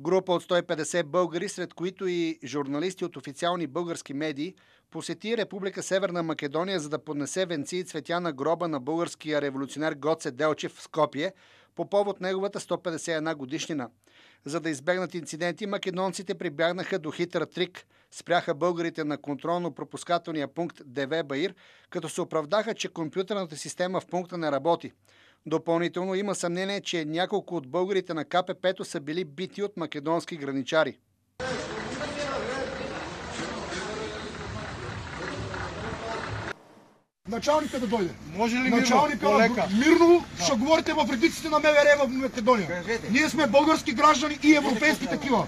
Група от 150 българи, сред които и журналисти от официални български медии, посети Република Северна Македония, за да поднесе венци и цветя на гроба на българския революционер Гоце Делчев в Скопие по повод неговата 151 годишнина. За да избегнат инциденти, македонците прибягнаха до хитър трик. Спряха българите на контролно-пропускателния пункт ДВ Баир, като се оправдаха, че компютърната система в пункта не работи. Допълнително има съмнение, че няколко от българите на КПП-то са били бити от македонски граничари. Началника да дойде. Може ли Началника, мирно? Мирно да. ще говорите в редиците на МВР в Македония. Кажете. Ние сме български граждани и европейски такива.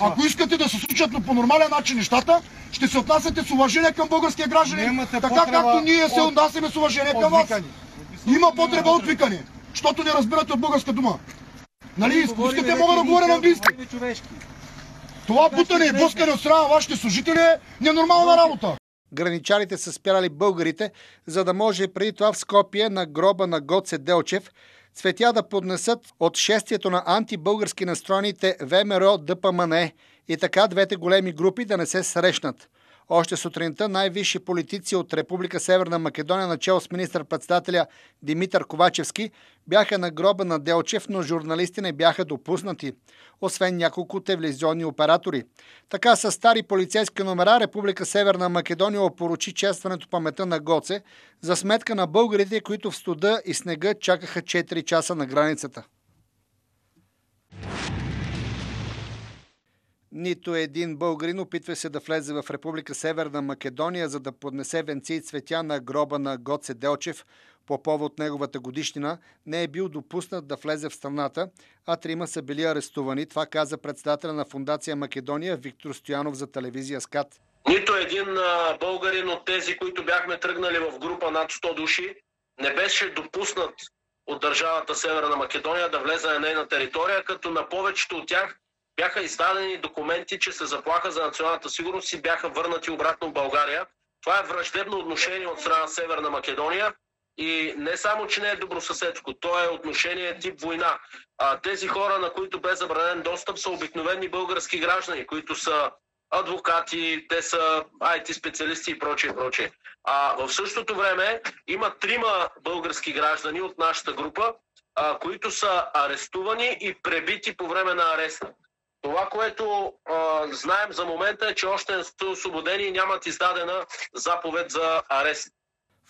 Ако искате да се случат по нормален начин нещата, ще се отнасяте с уважение към българския граждани, така както ние се отнасяме с уважение към вас. Има потреба от викане, защото не разбирате от българска дума. Нали, нали искате мога да говоря на английски. Това значи бутане е и блъскане от страна вашите служители е ненормална значи работа. Граничарите са спирали българите, за да може преди това в Скопие на гроба на Гоце Делчев цветя да поднесат от шестието на антибългарски настроените ВМРО ДПМНЕ и така двете големи групи да не се срещнат. Още сутринта най-висши политици от Република Северна Македония, начало с министър-председателя Димитър Ковачевски, бяха на гроба на Делчев, но журналисти не бяха допуснати, освен няколко телевизионни оператори. Така с стари полицейски номера Република Северна Македония опорочи честването памета на Гоце за сметка на българите, които в студа и снега чакаха 4 часа на границата. Нито един българин опитва се да влезе в Република Северна Македония, за да поднесе венци и цветя на гроба на Гоце Делчев по повод неговата годишнина, не е бил допуснат да влезе в страната, а трима са били арестувани. Това каза председателя на Фундация Македония Виктор Стоянов за телевизия СКАТ. Нито един българин от тези, които бяхме тръгнали в група над 100 души, не беше допуснат от държавата Северна Македония да влезе на нейна територия, като на повечето от тях бяха издадени документи, че се заплаха за националната сигурност и бяха върнати обратно в България. Това е враждебно отношение от страна Северна Македония и не само, че не е добросъседско, то е отношение тип война. А, тези хора, на които бе забранен достъп, са обикновени български граждани, които са адвокати, те са IT специалисти и прочее, прочее. А в същото време има трима български граждани от нашата група, а, които са арестувани и пребити по време на ареста. Това, което а, знаем за момента е, че още не са освободени и нямат издадена заповед за арест.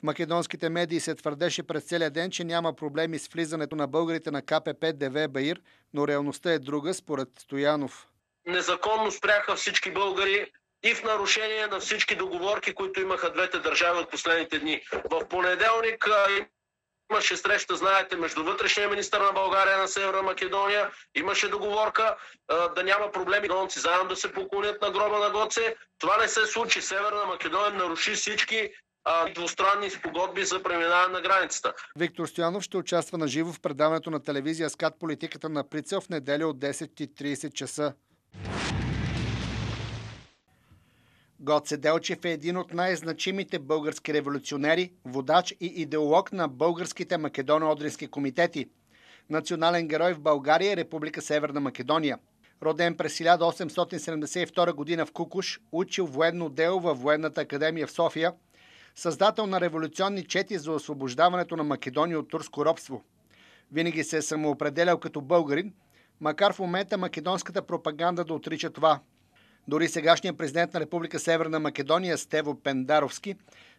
В македонските медии се твърдеше през целия ден, че няма проблеми с влизането на българите на КПП ДВ Баир, но реалността е друга, според Стоянов. Незаконно спряха всички българи и в нарушение на всички договорки, които имаха двете държави от последните дни. В понеделник Имаше среща, знаете, между вътрешния министр на България на Северна Македония. Имаше договорка а, да няма проблеми гонци заедно да се поклонят на гроба на Гоце. Това не се случи. Северна Македония наруши всички а, двустранни спогодби за преминаване на границата. Виктор Стоянов ще участва на живо в предаването на телевизия Скат политиката на прицел в неделя от 10.30 часа. Гоце Делчев е един от най-значимите български революционери, водач и идеолог на българските македоно-одрински комитети. Национален герой в България и е Република Северна Македония. Роден през 1872 г. в Кукуш, учил военно дело във Военната академия в София, създател на революционни чети за освобождаването на Македония от турско робство. Винаги се е самоопределял като българин, макар в момента македонската пропаганда да отрича това – дори сегашният президент на Република Северна Македония Стево Пендаровски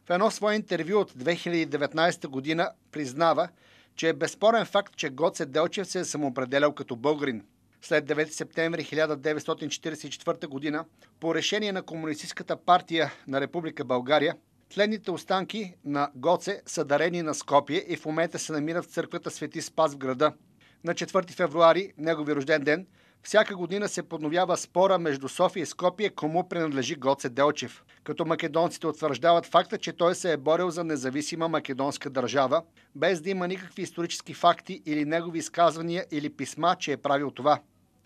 в едно свое интервю от 2019 година признава, че е безспорен факт, че Гоце Делчев се е самоопределял като българин. След 9 септември 1944 година, по решение на Комунистическата партия на Република България, Тленните останки на Гоце са дарени на Скопие и в момента се намират в църквата Свети Спас в града. На 4 февруари, негови рожден ден, всяка година се подновява спора между София и Скопие кому принадлежи Гоце Делчев. Като македонците утвърждават факта, че той се е борил за независима македонска държава, без да има никакви исторически факти или негови изказвания или писма, че е правил това.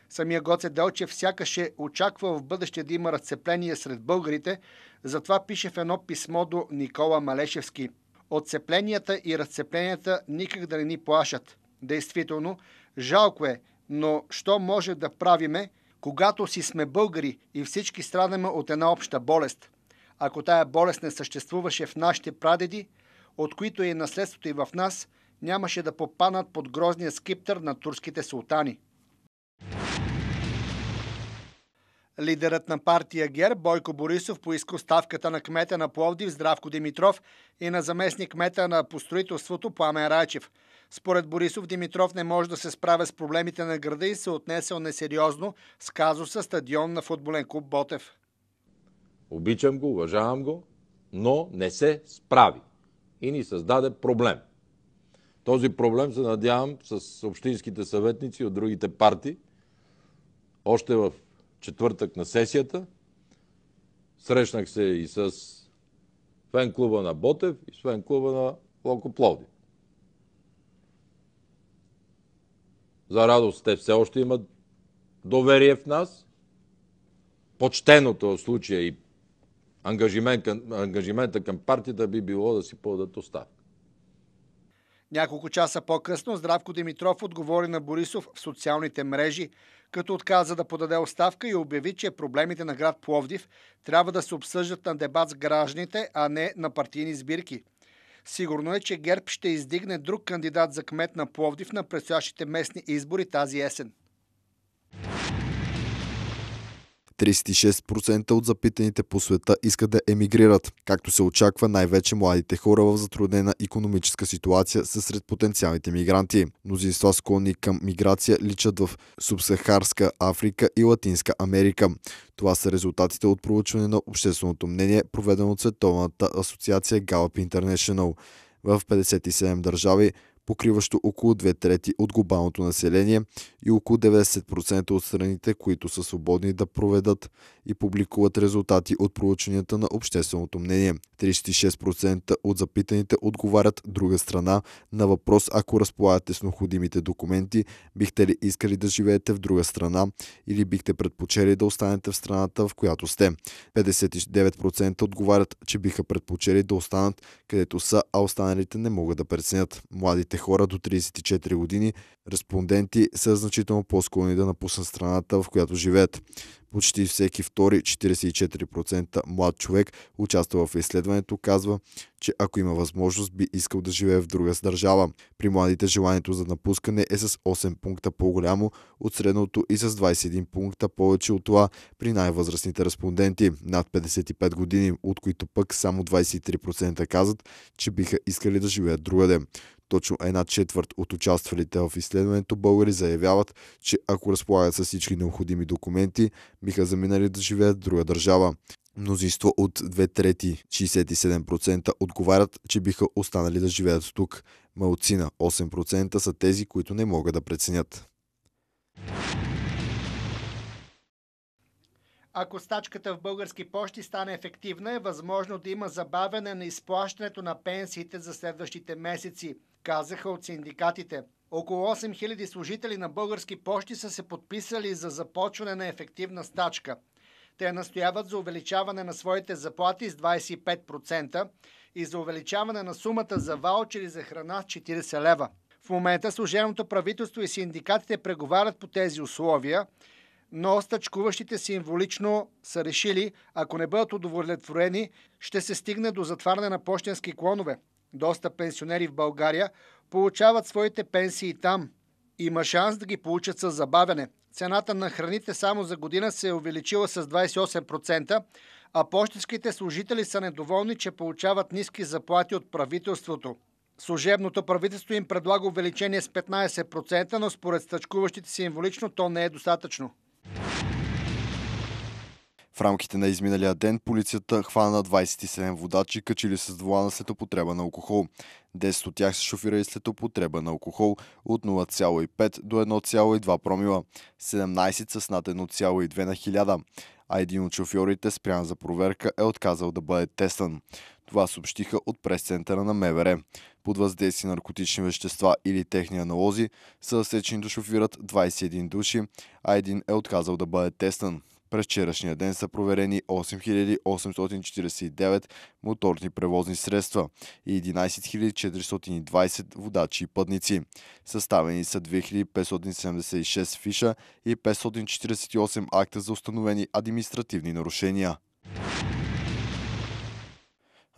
Самия Гоце Делчев сякаш е очаква в бъдеще да има разцепление сред българите, затова пише в едно писмо до Никола Малешевски. Отцепленията и разцепленията никак да не ни плашат. Действително, жалко е, но що може да правиме, когато си сме българи и всички страдаме от една обща болест? Ако тая болест не съществуваше в нашите прадеди, от които е наследството и в нас, нямаше да попанат под грозния скиптър на турските султани – Лидерът на партия ГЕР Бойко Борисов поиска ставката на кмета на Пловдив Здравко Димитров и на заместник кмета на построителството Пламен Райчев. Според Борисов Димитров не може да се справя с проблемите на града и се отнесел несериозно с казуса стадион на футболен клуб Ботев. Обичам го, уважавам го, но не се справи и ни създаде проблем. Този проблем се надявам с общинските съветници от другите партии още в четвъртък на сесията. Срещнах се и с фен клуба на Ботев и с фен клуба на Локо Пловди. За радост те все още имат доверие в нас. Почтеното в случая и ангажимент, ангажимента към партията би било да си подадат оставка. Няколко часа по-късно Здравко Димитров отговори на Борисов в социалните мрежи, като отказа да подаде оставка и обяви, че проблемите на град Пловдив трябва да се обсъждат на дебат с гражданите, а не на партийни сбирки. Сигурно е, че ГЕРБ ще издигне друг кандидат за кмет на Пловдив на предстоящите местни избори тази есен. 36% от запитаните по света искат да емигрират. Както се очаква, най-вече младите хора в затруднена економическа ситуация са сред потенциалните мигранти. Мнозинства склонни към миграция личат в Субсахарска Африка и Латинска Америка. Това са резултатите от проучване на общественото мнение, проведено от Световната асоциация Gallup International. В 57 държави покриващо около две трети от глобалното население и около 90% от страните, които са свободни да проведат и публикуват резултати от проучванията на общественото мнение. 36% от запитаните отговарят друга страна на въпрос, ако разполагате с необходимите документи, бихте ли искали да живеете в друга страна или бихте предпочели да останете в страната, в която сте. 59% отговарят, че биха предпочели да останат където са, а останалите не могат да преценят. Младите младите хора до 34 години респонденти са значително по-склонни да напуснат страната, в която живеят. Почти всеки втори, 44% млад човек, участвал в изследването, казва, че ако има възможност, би искал да живее в друга държава. При младите желанието за напускане е с 8 пункта по-голямо от средното и с 21 пункта повече от това при най-възрастните респонденти, над 55 години, от които пък само 23% казват, че биха искали да живеят другаде. Точно една четвърт от участвалите в изследването българи заявяват, че ако разполагат с всички необходими документи, биха заминали да живеят в друга държава. Мнозинство от две трети, 67% отговарят, че биха останали да живеят тук. Малцина, 8% са тези, които не могат да преценят. Ако стачката в български пощи стане ефективна, е възможно да има забавяне на изплащането на пенсиите за следващите месеци, казаха от синдикатите. Около 8000 служители на български пощи са се подписали за започване на ефективна стачка. Те настояват за увеличаване на своите заплати с 25% и за увеличаване на сумата за ваучери за храна с 40 лева. В момента служебното правителство и синдикатите преговарят по тези условия но стъчкуващите символично са решили, ако не бъдат удовлетворени, ще се стигне до затваряне на почтенски клонове. Доста пенсионери в България получават своите пенсии там. Има шанс да ги получат с забавяне. Цената на храните само за година се е увеличила с 28%, а почтенските служители са недоволни, че получават ниски заплати от правителството. Служебното правителство им предлага увеличение с 15%, но според стъчкуващите символично то не е достатъчно. В рамките на изминалия ден полицията хвана 27 водачи, качили с дволана след употреба на алкохол. 10 от тях са шофирали след употреба на алкохол от 0,5 до 1,2 промила. 17 са с над 1,2 на 1000 а един от шофьорите, спрян за проверка, е отказал да бъде тестан. Това съобщиха от прес-центъра на МВР. Под въздействие на наркотични вещества или техни аналози са засечени да шофират 21 души, а един е отказал да бъде тестан. През вчерашния ден са проверени 8849 моторни превозни средства и 11420 водачи и пътници. Съставени са 2576 фиша и 548 акта за установени административни нарушения.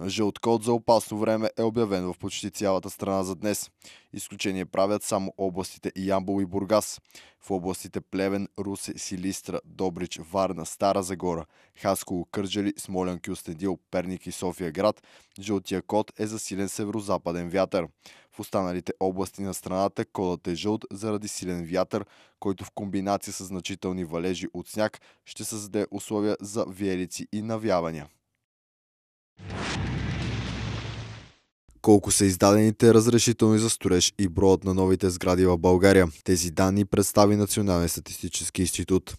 Жълт код за опасно време е обявен в почти цялата страна за днес. Изключение правят само областите Ямбол и Бургас. В областите Плевен, Русе, Силистра, Добрич, Варна, Стара Загора, Хасково, Кърджали, Смолян, Кюстендил, Перник и София град, жълтия код е за силен северо-западен вятър. В останалите области на страната кодът е жълт заради силен вятър, който в комбинация с значителни валежи от сняг ще създаде условия за виелици и навявания колко са издадените разрешителни за строеж и броят на новите сгради в България. Тези данни представи Националния статистически институт.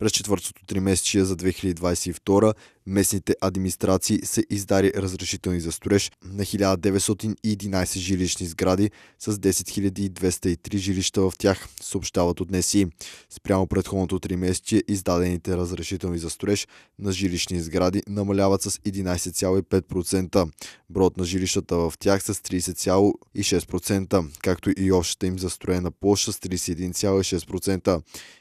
През четвъртото три месечия за 2022 местните администрации се издари разрешителни за строеж на 1911 жилищни сгради с 10 203 жилища в тях, съобщават от НСИ. Спрямо предходното три месечия издадените разрешителни за строеж на жилищни сгради намаляват с 11,5%. Брод на жилищата в тях с 30,6%, както и общата им застроена площ с 31,6%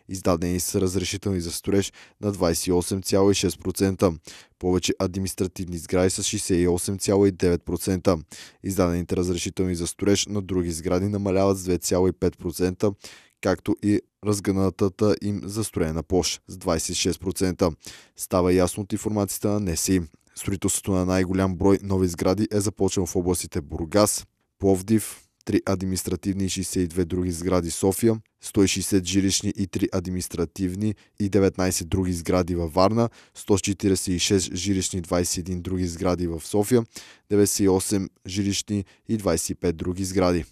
издадени са разрешителни за строеж на 28,6%, повече административни сгради с 68,9%. Издадените разрешителни за строеж на други сгради намаляват с 2,5%, както и разгънатата им застроена площ с 26%. Става ясно от информацията на НСИ. Строителството на най-голям брой нови сгради е започнал в областите Бургас, Пловдив, 3 административни и 62 други сгради София, 160 жилищни и 3 административни и 19 други сгради във Варна, 146 жилищни и 21 други сгради в София, 98 жилищни и 25 други сгради.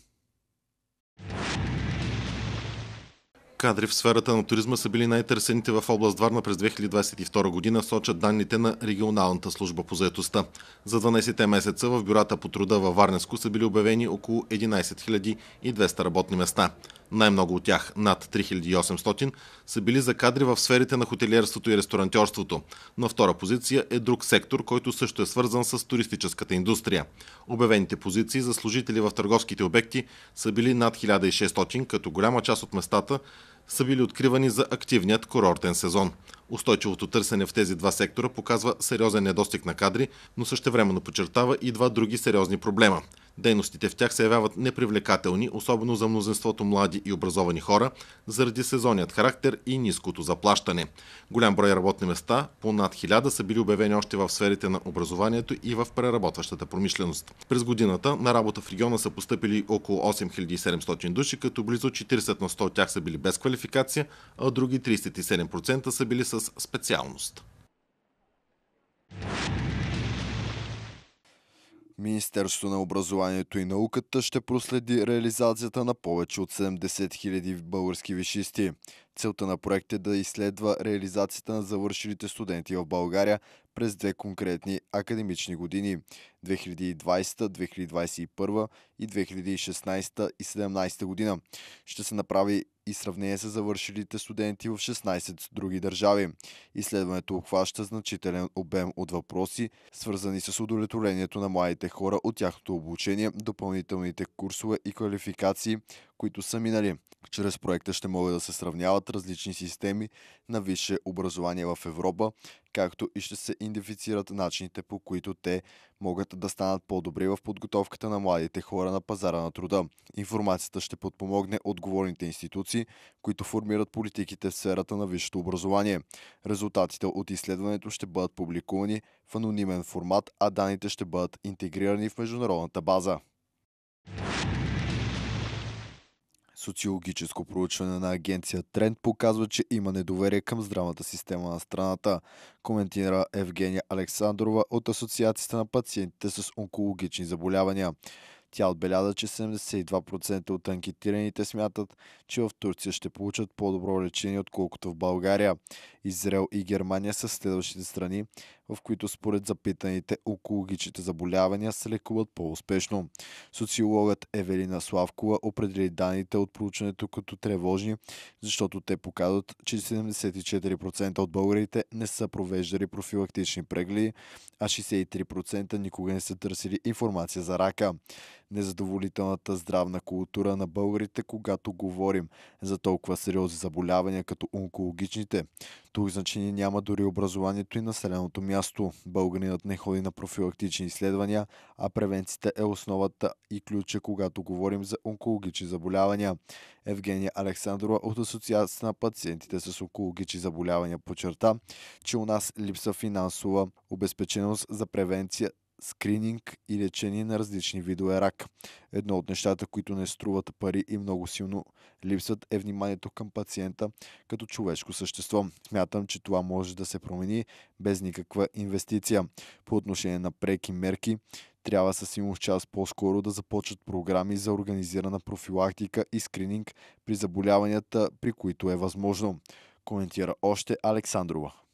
Кадри в сферата на туризма са били най-търсените в област Варна през 2022 година, сочат данните на регионалната служба по заетостта. За 12-те месеца в бюрата по труда във Варненско са били обявени около 11 200 работни места. Най-много от тях, над 3800, са били за кадри в сферите на хотелиерството и ресторантьорството. На втора позиция е друг сектор, който също е свързан с туристическата индустрия. Обявените позиции за служители в търговските обекти са били над 1600, като голяма част от местата са били откривани за активният курортен сезон. Устойчивото търсене в тези два сектора показва сериозен недостиг на кадри, но същевременно подчертава и два други сериозни проблема – Дейностите в тях се явяват непривлекателни, особено за мнозинството млади и образовани хора, заради сезонният характер и ниското заплащане. Голям брой работни места, по над 1000, са били обявени още в сферите на образованието и в преработващата промишленост. През годината на работа в региона са поступили около 8700 души, като близо 40 на 100 от тях са били без квалификация, а други 37% са били с специалност. Министерството на образованието и науката ще проследи реализацията на повече от 70 000 български вишисти. Целта на проект е да изследва реализацията на завършилите студенти в България през две конкретни академични години 2020-2021 и 2016 и 2017 година. Ще се направи и сравнение с завършилите студенти в 16 други държави. Изследването обхваща значителен обем от въпроси, свързани с удовлетворението на младите хора от тяхното обучение, допълнителните курсове и квалификации, които са минали. Чрез проекта ще могат да се сравняват различни системи на висше образование в Европа, както и ще се идентифицират начините по които те могат да станат по-добри в подготовката на младите хора на пазара на труда. Информацията ще подпомогне отговорните институции, които формират политиките в сферата на висшето образование. Резултатите от изследването ще бъдат публикувани в анонимен формат, а данните ще бъдат интегрирани в международната база. Социологическо проучване на агенция Тренд показва, че има недоверие към здравната система на страната, коментира Евгения Александрова от Асоциацията на пациентите с онкологични заболявания. Тя отбеляза, че 72% от анкетираните смятат, че в Турция ще получат по-добро лечение, отколкото в България. Израел и Германия са следващите страни, в които според запитаните онкологичните заболявания се лекуват по-успешно. Социологът Евелина Славкова определи данните от проучването като тревожни, защото те показват, че 74% от българите не са провеждали профилактични прегледи, а 63% никога не са търсили информация за рака незадоволителната здравна култура на българите, когато говорим за толкова сериозни заболявания като онкологичните. Тук значение няма дори образованието и населеното място. Българинът не ходи на профилактични изследвания, а превенцията е основата и ключа, когато говорим за онкологични заболявания. Евгения Александрова от Асоциацията на пациентите с онкологични заболявания подчерта, че у нас липса финансова обезпеченост за превенция скрининг и лечение на различни видове рак. Едно от нещата, които не струват пари и много силно липсват е вниманието към пациента като човешко същество. Смятам, че това може да се промени без никаква инвестиция. По отношение на преки мерки, трябва със сигурност час по-скоро да започват програми за организирана профилактика и скрининг при заболяванията, при които е възможно, коментира още Александрова.